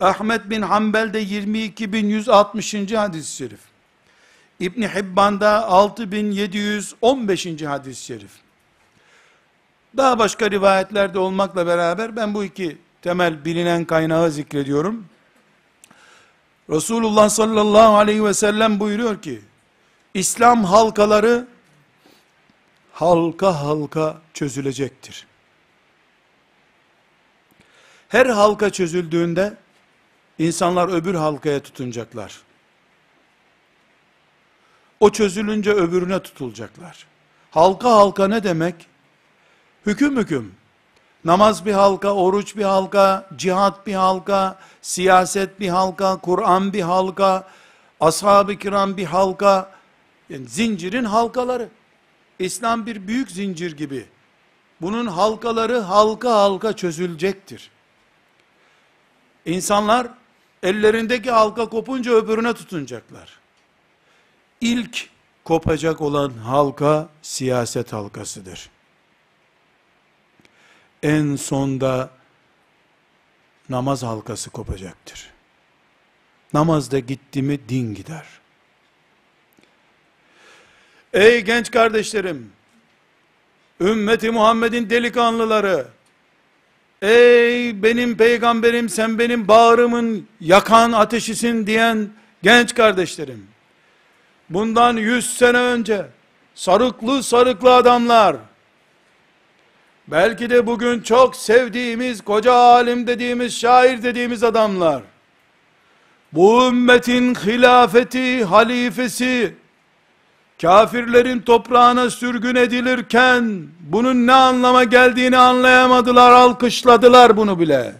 Ahmet bin Hanbel'de 22.160. hadis-i şerif. İbn Hibban'da 6715. hadis-i şerif. Daha başka rivayetlerde olmakla beraber ben bu iki temel bilinen kaynağı zikrediyorum. Resulullah sallallahu aleyhi ve sellem buyuruyor ki, İslam halkaları halka halka çözülecektir. Her halka çözüldüğünde İnsanlar öbür halkaya tutunacaklar. O çözülünce öbürüne tutulacaklar. Halka halka ne demek? Hüküm hüküm. Namaz bir halka, oruç bir halka, cihat bir halka, siyaset bir halka, Kur'an bir halka, ashab-ı kiram bir halka, yani zincirin halkaları. İslam bir büyük zincir gibi. Bunun halkaları halka halka çözülecektir. İnsanlar Ellerindeki halka kopunca öbürüne tutunacaklar. İlk kopacak olan halka siyaset halkasıdır. En sonda namaz halkası kopacaktır. Namazda gitti mi din gider. Ey genç kardeşlerim, ümmeti Muhammed'in delikanlıları, Ey benim peygamberim sen benim bağrımın yakan ateşisin diyen genç kardeşlerim. Bundan yüz sene önce sarıklı sarıklı adamlar belki de bugün çok sevdiğimiz koca alim dediğimiz şair dediğimiz adamlar bu ümmetin hilafeti halifesi kafirlerin toprağına sürgün edilirken, bunun ne anlama geldiğini anlayamadılar, alkışladılar bunu bile.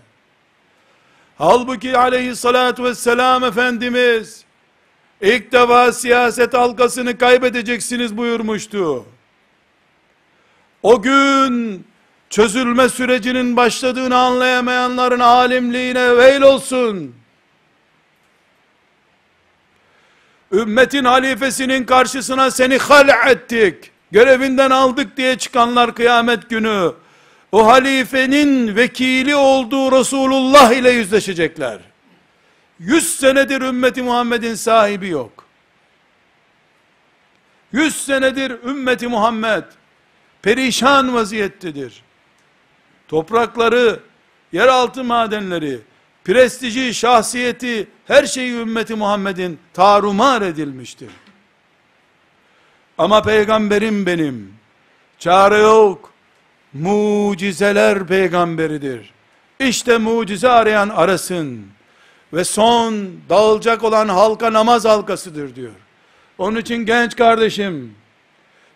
Halbuki aleyhissalatü vesselam Efendimiz, ilk defa siyaset halkasını kaybedeceksiniz buyurmuştu. O gün, çözülme sürecinin başladığını anlayamayanların alimliğine veil olsun.'' ümmetin halifesinin karşısına seni hal ettik, görevinden aldık diye çıkanlar kıyamet günü, o halifenin vekili olduğu Resulullah ile yüzleşecekler. Yüz senedir ümmeti Muhammed'in sahibi yok. Yüz senedir ümmeti Muhammed perişan vaziyettedir. Toprakları, yeraltı madenleri, prestiji, şahsiyeti, her şeyi ümmeti Muhammed'in tarumar edilmiştir. Ama peygamberim benim, çare yok, mucizeler peygamberidir. İşte mucize arayan arasın ve son dağılacak olan halka namaz halkasıdır diyor. Onun için genç kardeşim,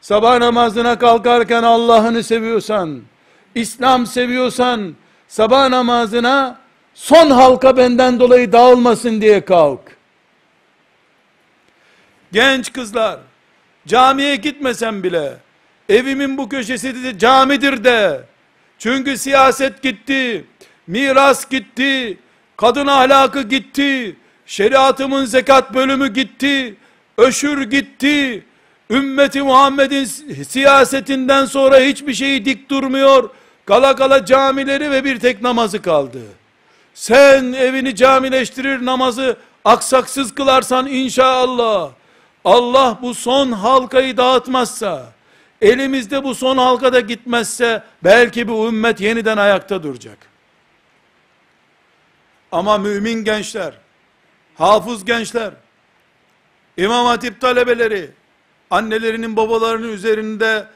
sabah namazına kalkarken Allah'ını seviyorsan, İslam seviyorsan, sabah namazına son halka benden dolayı dağılmasın diye kalk. Genç kızlar, camiye gitmesem bile, evimin bu köşesi de camidir de, çünkü siyaset gitti, miras gitti, kadın ahlakı gitti, şeriatımın zekat bölümü gitti, öşür gitti, ümmeti Muhammed'in siyasetinden sonra hiçbir şeyi dik durmuyor, kala kala camileri ve bir tek namazı kaldı.'' Sen evini camileştirir namazı aksaksız kılarsan inşallah Allah bu son halkayı dağıtmazsa elimizde bu son halkada gitmezse belki bu ümmet yeniden ayakta duracak. Ama mümin gençler, hafız gençler, İmam Hatip talebeleri, annelerinin babalarının üzerinde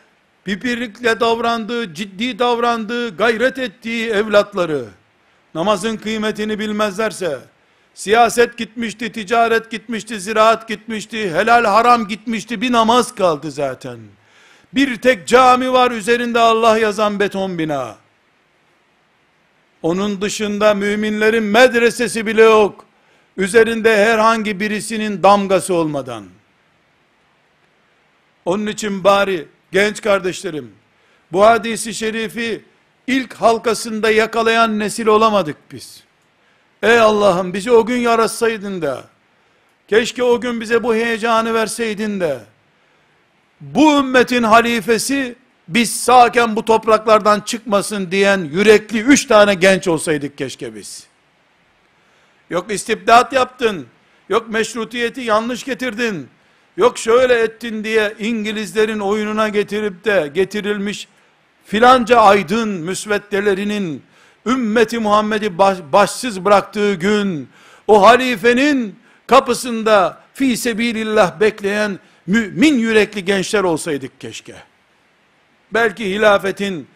pipirlikle davrandığı, ciddi davrandığı, gayret ettiği evlatları, namazın kıymetini bilmezlerse, siyaset gitmişti, ticaret gitmişti, ziraat gitmişti, helal haram gitmişti, bir namaz kaldı zaten. Bir tek cami var üzerinde Allah yazan beton bina. Onun dışında müminlerin medresesi bile yok. Üzerinde herhangi birisinin damgası olmadan. Onun için bari genç kardeşlerim, bu hadisi şerifi ilk halkasında yakalayan nesil olamadık biz. Ey Allah'ım bizi o gün yaratsaydın da, keşke o gün bize bu heyecanı verseydin de, bu ümmetin halifesi, biz sağken bu topraklardan çıkmasın diyen yürekli üç tane genç olsaydık keşke biz. Yok istibdat yaptın, yok meşrutiyeti yanlış getirdin, yok şöyle ettin diye İngilizlerin oyununa getirip de getirilmiş filanca aydın müsveddelerinin ümmeti Muhammed'i baş, başsız bıraktığı gün o halifenin kapısında fi sebilillah bekleyen mümin yürekli gençler olsaydık keşke. Belki hilafetin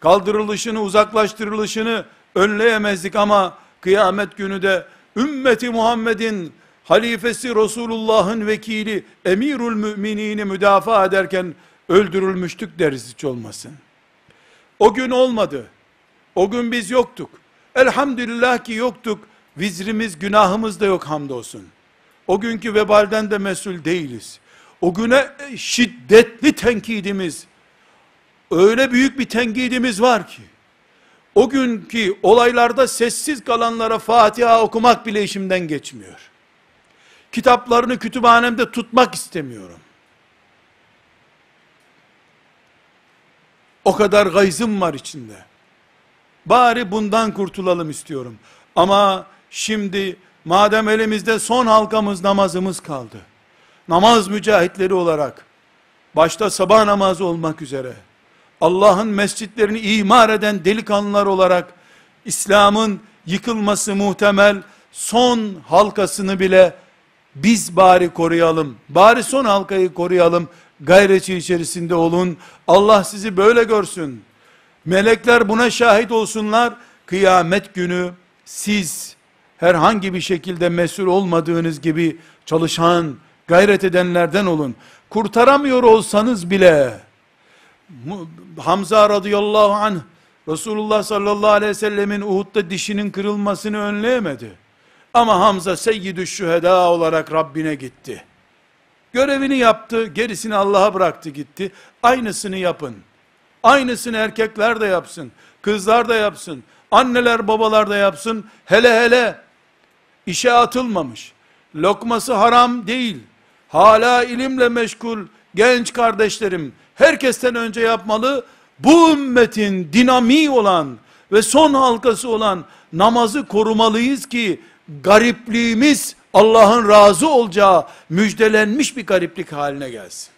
kaldırılışını, uzaklaştırılışını önleyemezdik ama kıyamet günü de ümmeti Muhammed'in halifesi Resulullah'ın vekili emirül müminini müdafaa ederken öldürülmüştük deriz hiç olmasın. O gün olmadı. O gün biz yoktuk. Elhamdülillah ki yoktuk. Vicrimiz, günahımız da yok hamdolsun. O günkü vebalden de mesul değiliz. O güne şiddetli tenkidimiz, öyle büyük bir tenkidimiz var ki, o günkü olaylarda sessiz kalanlara Fatiha okumak bile işimden geçmiyor. Kitaplarını kütüphanemde tutmak istemiyorum. O kadar gayzım var içinde. Bari bundan kurtulalım istiyorum. Ama şimdi madem elimizde son halkamız namazımız kaldı. Namaz mücahitleri olarak başta sabah namazı olmak üzere Allah'ın mescitlerini imar eden delikanlılar olarak İslam'ın yıkılması muhtemel son halkasını bile biz bari koruyalım. Bari son halkayı koruyalım gayreti içerisinde olun. Allah sizi böyle görsün. Melekler buna şahit olsunlar. Kıyamet günü siz herhangi bir şekilde mesul olmadığınız gibi çalışan, gayret edenlerden olun. Kurtaramıyor olsanız bile Hamza radıyallahu anh Resulullah sallallahu aleyhi ve sellemin Uhud'da dişinin kırılmasını önleyemedi. Ama Hamza seyyidü şüheda olarak Rabbine gitti.'' Görevini yaptı, gerisini Allah'a bıraktı gitti. Aynısını yapın. Aynısını erkekler de yapsın, kızlar da yapsın, anneler babalar da yapsın. Hele hele işe atılmamış, lokması haram değil, hala ilimle meşgul genç kardeşlerim, herkesten önce yapmalı, bu ümmetin dinamiği olan ve son halkası olan namazı korumalıyız ki, garipliğimiz Allah'ın razı olacağı müjdelenmiş bir gariplik haline gelsin.